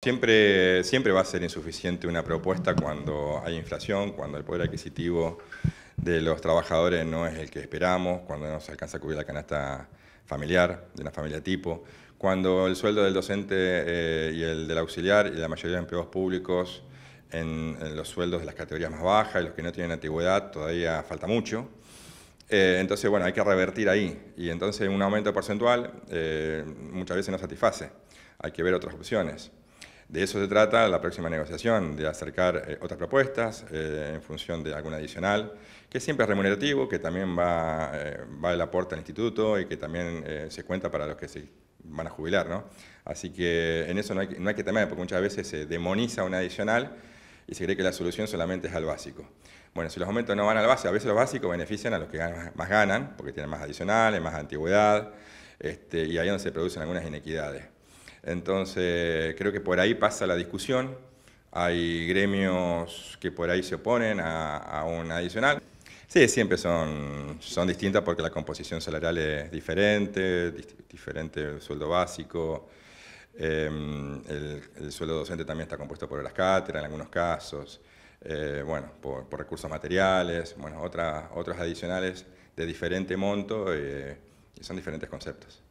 Siempre, siempre va a ser insuficiente una propuesta cuando hay inflación, cuando el poder adquisitivo de los trabajadores no es el que esperamos, cuando no se alcanza a cubrir la canasta familiar, de una familia tipo, cuando el sueldo del docente eh, y el del auxiliar y la mayoría de empleos públicos en, los sueldos de las categorías más bajas y los que no tienen antigüedad todavía falta mucho. Eh, entonces, bueno, hay que revertir ahí y entonces un aumento porcentual eh, muchas veces no satisface, hay que ver otras opciones. De eso se trata la próxima negociación, de acercar eh, otras propuestas eh, en función de alguna adicional, que siempre es remunerativo, que también va, de eh, la el al instituto y que también se cuenta para los que se van a jubilar. ¿no? Así que en eso no hay, que temer, porque muchas veces se demoniza una adicional y se cree que la solución solamente es al básico. Bueno, si los aumentos no van al básico, a veces los básicos benefician a los que más ganan, porque tienen más adicionales, más antigüedad, este, y ahí es donde se producen algunas inequidades. Entonces, creo que por ahí pasa la discusión. Hay gremios que por ahí se oponen a, un adicional. Sí, siempre son, distintas porque la composición salarial es diferente, diferente el sueldo básico. Em, el, sueldo docente también está compuesto por las cátedras en algunos casos. Eh, bueno, por, recursos materiales, bueno, otras, otros adicionales de diferente monto eh, y son diferentes conceptos.